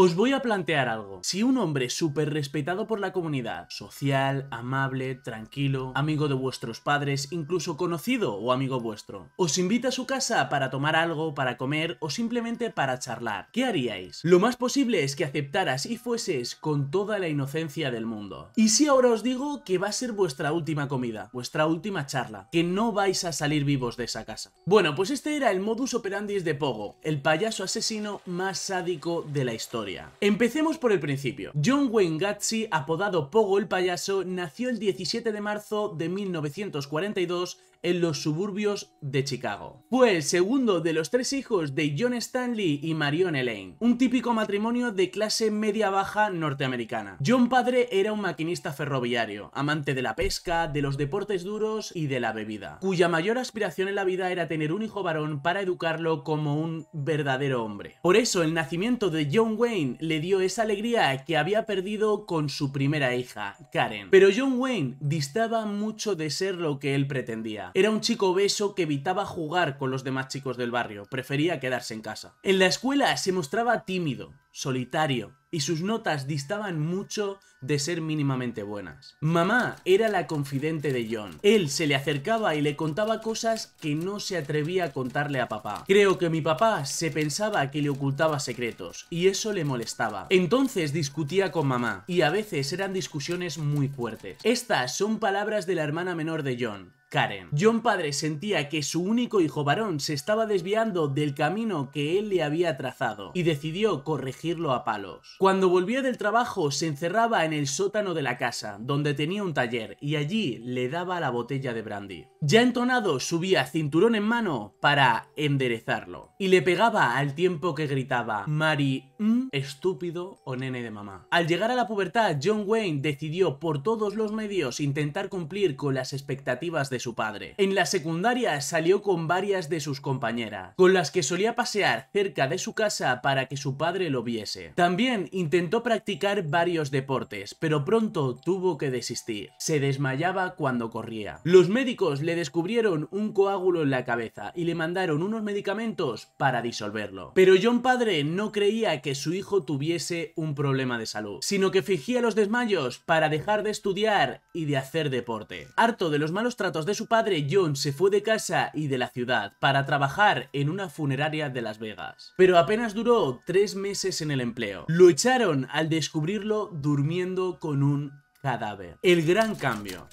Os voy a plantear algo. Si un hombre súper respetado por la comunidad, social, amable, tranquilo, amigo de vuestros padres, incluso conocido o amigo vuestro, os invita a su casa para tomar algo, para comer o simplemente para charlar, ¿qué haríais? Lo más posible es que aceptaras y fueses con toda la inocencia del mundo. Y si ahora os digo que va a ser vuestra última comida, vuestra última charla, que no vais a salir vivos de esa casa. Bueno, pues este era el modus operandi de Pogo, el payaso asesino más sádico de la historia. Empecemos por el principio. John Wayne Gatsby, apodado Pogo el Payaso, nació el 17 de marzo de 1942 en los suburbios de Chicago. Fue el segundo de los tres hijos de John Stanley y Marion Elaine, un típico matrimonio de clase media-baja norteamericana. John padre era un maquinista ferroviario, amante de la pesca, de los deportes duros y de la bebida, cuya mayor aspiración en la vida era tener un hijo varón para educarlo como un verdadero hombre. Por eso el nacimiento de John Wayne le dio esa alegría que había perdido con su primera hija, Karen. Pero John Wayne distaba mucho de ser lo que él pretendía. Era un chico obeso que evitaba jugar con los demás chicos del barrio, prefería quedarse en casa. En la escuela se mostraba tímido, solitario, y sus notas distaban mucho de ser mínimamente buenas. Mamá era la confidente de John. Él se le acercaba y le contaba cosas que no se atrevía a contarle a papá. Creo que mi papá se pensaba que le ocultaba secretos y eso le molestaba. Entonces discutía con mamá y a veces eran discusiones muy fuertes. Estas son palabras de la hermana menor de John Karen. John padre sentía que su único hijo varón se estaba desviando del camino que él le había trazado y decidió corregirlo a palos. Cuando volvía del trabajo se encerraba en el sótano de la casa, donde tenía un taller, y allí le daba la botella de brandy. Ya entonado subía cinturón en mano para enderezarlo y le pegaba al tiempo que gritaba Mari, mm, estúpido o nene de mamá. Al llegar a la pubertad, John Wayne decidió por todos los medios intentar cumplir con las expectativas de su padre. En la secundaria salió con varias de sus compañeras, con las que solía pasear cerca de su casa para que su padre lo viese. También intentó practicar varios deportes, pero pronto tuvo que desistir. Se desmayaba cuando corría. Los médicos le descubrieron un coágulo en la cabeza y le mandaron unos medicamentos para disolverlo. Pero John padre no creía que su hijo tuviese un problema de salud, sino que fingía los desmayos para dejar de estudiar y de hacer deporte. Harto de los malos tratos de su padre, John se fue de casa y de la ciudad para trabajar en una funeraria de Las Vegas. Pero apenas duró tres meses en el empleo. Lo echaron al descubrirlo durmiendo con un cadáver. El gran cambio.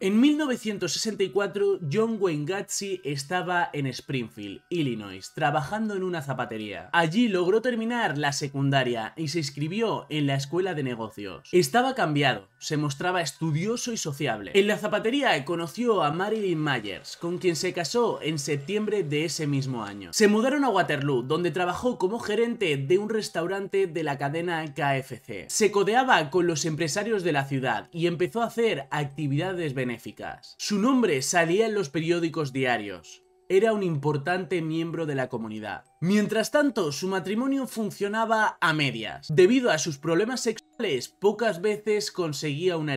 En 1964, John Wayne Gatsby estaba en Springfield, Illinois, trabajando en una zapatería. Allí logró terminar la secundaria y se inscribió en la escuela de negocios. Estaba cambiado, se mostraba estudioso y sociable. En la zapatería conoció a Marilyn Myers, con quien se casó en septiembre de ese mismo año. Se mudaron a Waterloo, donde trabajó como gerente de un restaurante de la cadena KFC. Se codeaba con los empresarios de la ciudad y empezó a hacer actividades su nombre salía en los periódicos diarios. Era un importante miembro de la comunidad. Mientras tanto, su matrimonio funcionaba a medias. Debido a sus problemas sexuales, pocas veces conseguía una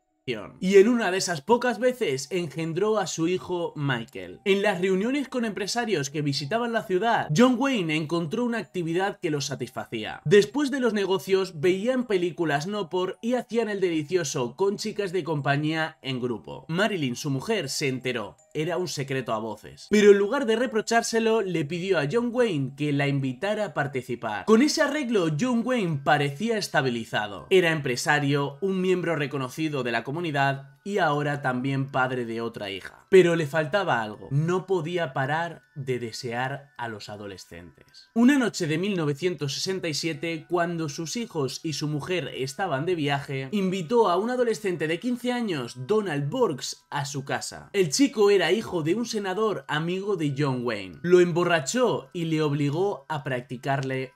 y en una de esas pocas veces engendró a su hijo Michael. En las reuniones con empresarios que visitaban la ciudad, John Wayne encontró una actividad que lo satisfacía. Después de los negocios, veían películas no por y hacían el delicioso con chicas de compañía en grupo. Marilyn, su mujer, se enteró era un secreto a voces. Pero en lugar de reprochárselo, le pidió a John Wayne que la invitara a participar. Con ese arreglo, John Wayne parecía estabilizado. Era empresario, un miembro reconocido de la comunidad y ahora también padre de otra hija. Pero le faltaba algo, no podía parar de desear a los adolescentes. Una noche de 1967, cuando sus hijos y su mujer estaban de viaje, invitó a un adolescente de 15 años, Donald Borgs, a su casa. El chico era hijo de un senador amigo de John Wayne. Lo emborrachó y le obligó a practicarle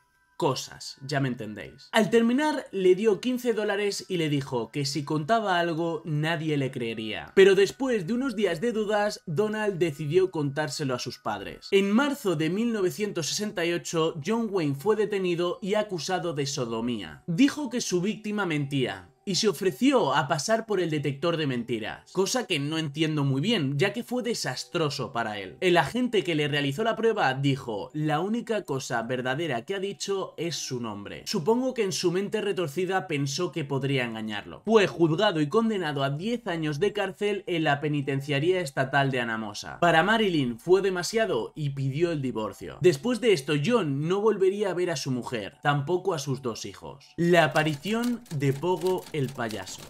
cosas, ya me entendéis. Al terminar le dio 15 dólares y le dijo que si contaba algo nadie le creería. Pero después de unos días de dudas, Donald decidió contárselo a sus padres. En marzo de 1968, John Wayne fue detenido y acusado de sodomía. Dijo que su víctima mentía, y se ofreció a pasar por el detector de mentiras, cosa que no entiendo muy bien, ya que fue desastroso para él. El agente que le realizó la prueba dijo, la única cosa verdadera que ha dicho es su nombre. Supongo que en su mente retorcida pensó que podría engañarlo. Fue juzgado y condenado a 10 años de cárcel en la penitenciaría estatal de Anamosa. Para Marilyn fue demasiado y pidió el divorcio. Después de esto, John no volvería a ver a su mujer, tampoco a sus dos hijos. La aparición de Pogo el payaso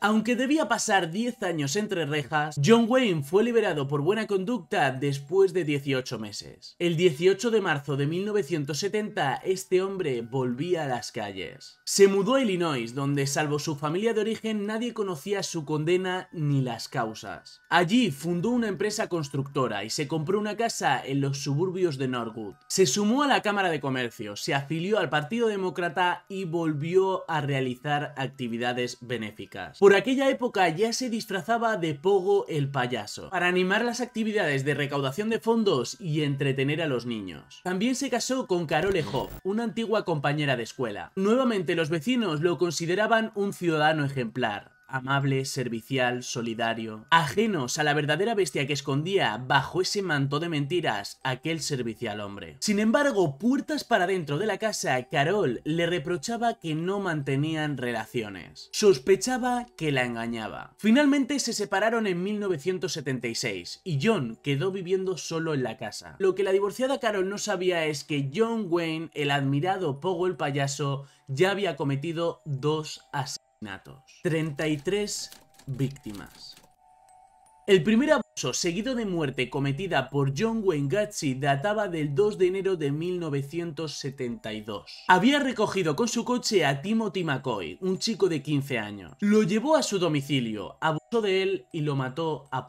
aunque debía pasar 10 años entre rejas, John Wayne fue liberado por buena conducta después de 18 meses. El 18 de marzo de 1970, este hombre volvía a las calles. Se mudó a Illinois, donde salvo su familia de origen nadie conocía su condena ni las causas. Allí fundó una empresa constructora y se compró una casa en los suburbios de Norwood. Se sumó a la Cámara de Comercio, se afilió al Partido Demócrata y volvió a realizar actividades benéficas. Por aquella época ya se disfrazaba de Pogo el payaso, para animar las actividades de recaudación de fondos y entretener a los niños. También se casó con Carole Hoff, una antigua compañera de escuela. Nuevamente los vecinos lo consideraban un ciudadano ejemplar, amable, servicial, solidario, ajenos a la verdadera bestia que escondía bajo ese manto de mentiras aquel servicial hombre. Sin embargo, puertas para dentro de la casa, Carol le reprochaba que no mantenían relaciones. Sospechaba que la engañaba. Finalmente se separaron en 1976 y John quedó viviendo solo en la casa. Lo que la divorciada Carol no sabía es que John Wayne, el admirado Pogo el payaso, ya había cometido dos asesinatos 33 víctimas. El primer abuso seguido de muerte cometida por John Wayne databa del 2 de enero de 1972. Había recogido con su coche a Timothy McCoy, un chico de 15 años. Lo llevó a su domicilio, abusó de él y lo mató a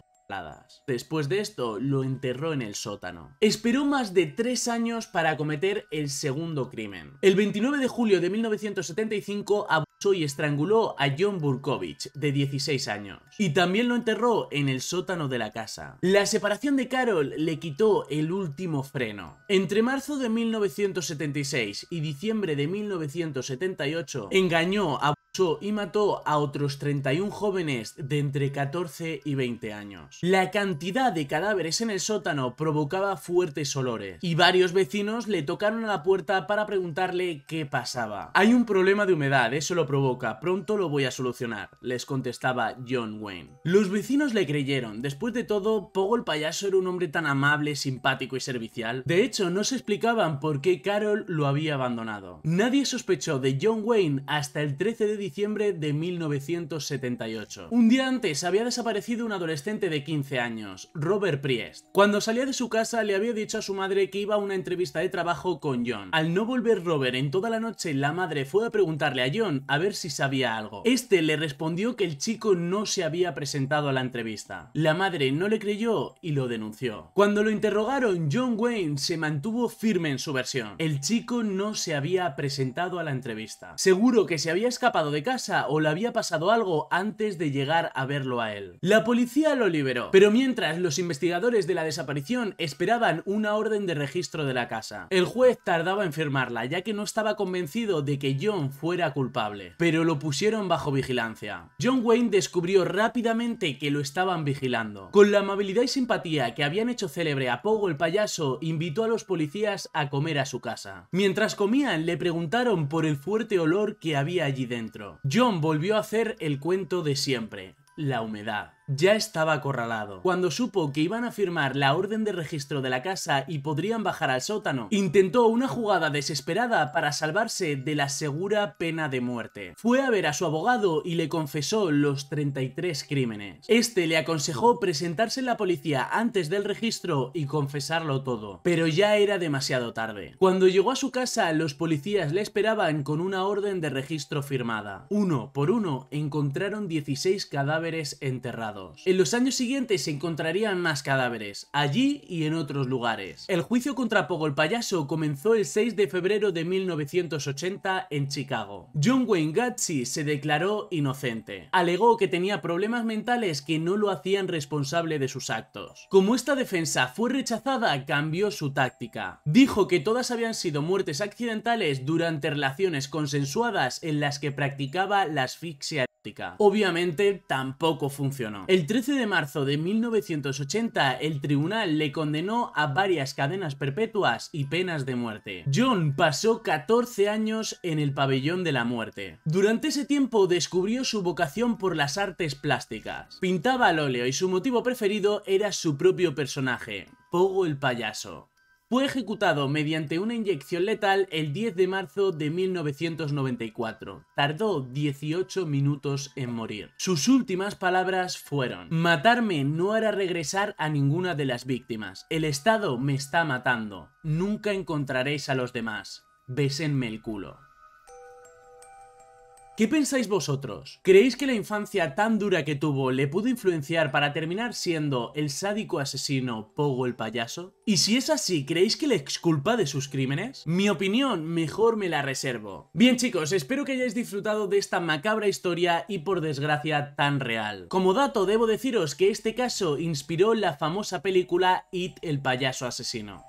Después de esto, lo enterró en el sótano. Esperó más de 3 años para cometer el segundo crimen. El 29 de julio de 1975 abusó y estranguló a John Burkovich, de 16 años, y también lo enterró en el sótano de la casa. La separación de Carol le quitó el último freno. Entre marzo de 1976 y diciembre de 1978, engañó a y mató a otros 31 jóvenes de entre 14 y 20 años. La cantidad de cadáveres en el sótano provocaba fuertes olores y varios vecinos le tocaron a la puerta para preguntarle qué pasaba. Hay un problema de humedad, eso lo provoca, pronto lo voy a solucionar, les contestaba John Wayne. Los vecinos le creyeron, después de todo, Pogo el payaso era un hombre tan amable, simpático y servicial. De hecho, no se explicaban por qué Carol lo había abandonado. Nadie sospechó de John Wayne hasta el 13 de diciembre de 1978. Un día antes había desaparecido un adolescente de 15 años, Robert Priest. Cuando salía de su casa le había dicho a su madre que iba a una entrevista de trabajo con John. Al no volver Robert en toda la noche, la madre fue a preguntarle a John ver si sabía algo. Este le respondió que el chico no se había presentado a la entrevista. La madre no le creyó y lo denunció. Cuando lo interrogaron, John Wayne se mantuvo firme en su versión. El chico no se había presentado a la entrevista. Seguro que se había escapado de casa o le había pasado algo antes de llegar a verlo a él. La policía lo liberó, pero mientras los investigadores de la desaparición esperaban una orden de registro de la casa. El juez tardaba en firmarla, ya que no estaba convencido de que John fuera culpable. Pero lo pusieron bajo vigilancia. John Wayne descubrió rápidamente que lo estaban vigilando. Con la amabilidad y simpatía que habían hecho célebre a Pogo el payaso, invitó a los policías a comer a su casa. Mientras comían, le preguntaron por el fuerte olor que había allí dentro. John volvió a hacer el cuento de siempre, la humedad ya estaba acorralado. Cuando supo que iban a firmar la orden de registro de la casa y podrían bajar al sótano, intentó una jugada desesperada para salvarse de la segura pena de muerte. Fue a ver a su abogado y le confesó los 33 crímenes. Este le aconsejó presentarse en la policía antes del registro y confesarlo todo, pero ya era demasiado tarde. Cuando llegó a su casa, los policías le esperaban con una orden de registro firmada. Uno por uno encontraron 16 cadáveres enterrados. En los años siguientes se encontrarían más cadáveres, allí y en otros lugares. El juicio contra Pogo el payaso comenzó el 6 de febrero de 1980 en Chicago. John Wayne Gatsby se declaró inocente. Alegó que tenía problemas mentales que no lo hacían responsable de sus actos. Como esta defensa fue rechazada, cambió su táctica. Dijo que todas habían sido muertes accidentales durante relaciones consensuadas en las que practicaba la asfixia Obviamente tampoco funcionó. El 13 de marzo de 1980, el tribunal le condenó a varias cadenas perpetuas y penas de muerte. John pasó 14 años en el pabellón de la muerte. Durante ese tiempo descubrió su vocación por las artes plásticas. Pintaba al óleo y su motivo preferido era su propio personaje, Pogo el payaso fue ejecutado mediante una inyección letal el 10 de marzo de 1994. Tardó 18 minutos en morir. Sus últimas palabras fueron, matarme no era regresar a ninguna de las víctimas. El Estado me está matando. Nunca encontraréis a los demás. Besenme el culo. ¿Qué pensáis vosotros? ¿Creéis que la infancia tan dura que tuvo le pudo influenciar para terminar siendo el sádico asesino Pogo el payaso? Y si es así, ¿creéis que le exculpa de sus crímenes? Mi opinión mejor me la reservo. Bien chicos, espero que hayáis disfrutado de esta macabra historia y por desgracia tan real. Como dato debo deciros que este caso inspiró la famosa película It el payaso asesino.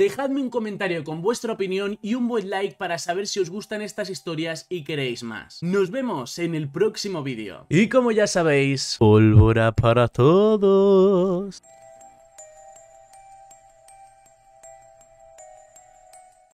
Dejadme un comentario con vuestra opinión y un buen like para saber si os gustan estas historias y queréis más. Nos vemos en el próximo vídeo. Y como ya sabéis, pólvora para todos.